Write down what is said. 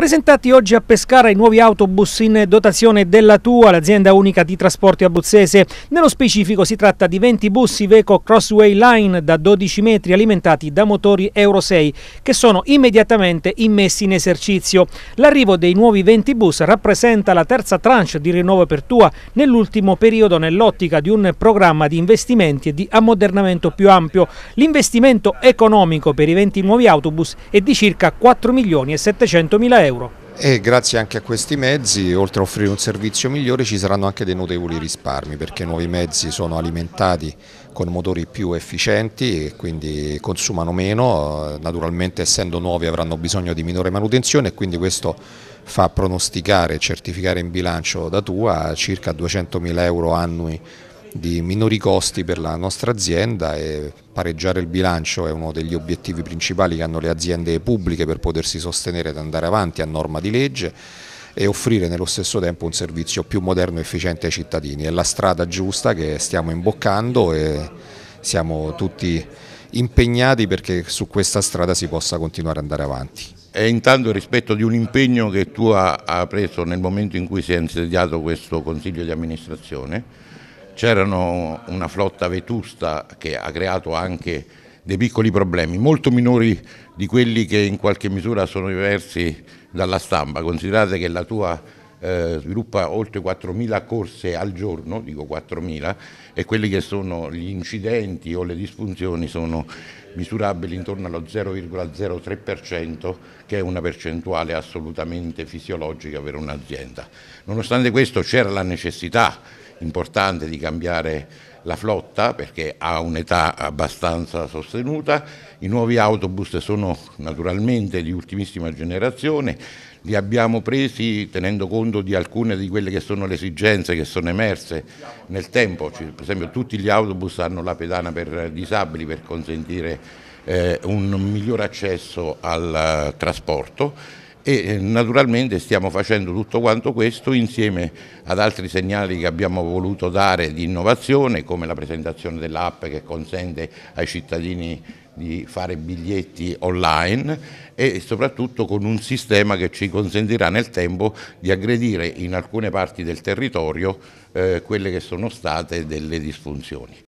Presentati oggi a Pescara i nuovi autobus in dotazione della Tua, l'azienda unica di trasporti abruzzese. Nello specifico si tratta di 20 bus Iveco Crossway Line da 12 metri alimentati da motori Euro 6 che sono immediatamente immessi in esercizio. L'arrivo dei nuovi 20 bus rappresenta la terza tranche di rinnovo per Tua nell'ultimo periodo nell'ottica di un programma di investimenti e di ammodernamento più ampio. L'investimento economico per i 20 nuovi autobus è di circa 4 milioni e 700 mila euro euro. E grazie anche a questi mezzi, oltre a offrire un servizio migliore, ci saranno anche dei notevoli risparmi perché i nuovi mezzi sono alimentati con motori più efficienti e quindi consumano meno, naturalmente essendo nuovi avranno bisogno di minore manutenzione e quindi questo fa pronosticare e certificare in bilancio da tua circa 200.000 euro annui di minori costi per la nostra azienda e pareggiare il bilancio è uno degli obiettivi principali che hanno le aziende pubbliche per potersi sostenere ed andare avanti a norma di legge e offrire nello stesso tempo un servizio più moderno e efficiente ai cittadini. È la strada giusta che stiamo imboccando e siamo tutti impegnati perché su questa strada si possa continuare ad andare avanti. E intanto rispetto di un impegno che tu hai preso nel momento in cui si è insediato questo Consiglio di amministrazione, c'era una flotta vetusta che ha creato anche dei piccoli problemi, molto minori di quelli che in qualche misura sono diversi dalla stampa. Considerate che la tua eh, sviluppa oltre 4.000 corse al giorno, dico 4.000, e quelli che sono gli incidenti o le disfunzioni sono misurabili intorno allo 0,03%, che è una percentuale assolutamente fisiologica per un'azienda. Nonostante questo c'era la necessità importante di cambiare la flotta perché ha un'età abbastanza sostenuta, i nuovi autobus sono naturalmente di ultimissima generazione, li abbiamo presi tenendo conto di alcune di quelle che sono le esigenze che sono emerse nel tempo, per esempio tutti gli autobus hanno la pedana per disabili per consentire eh, un miglior accesso al eh, trasporto e eh, naturalmente stiamo facendo tutto quanto questo insieme ad altri segnali che abbiamo voluto dare di innovazione come la presentazione dell'app che consente ai cittadini di fare biglietti online e soprattutto con un sistema che ci consentirà nel tempo di aggredire in alcune parti del territorio eh, quelle che sono state delle disfunzioni.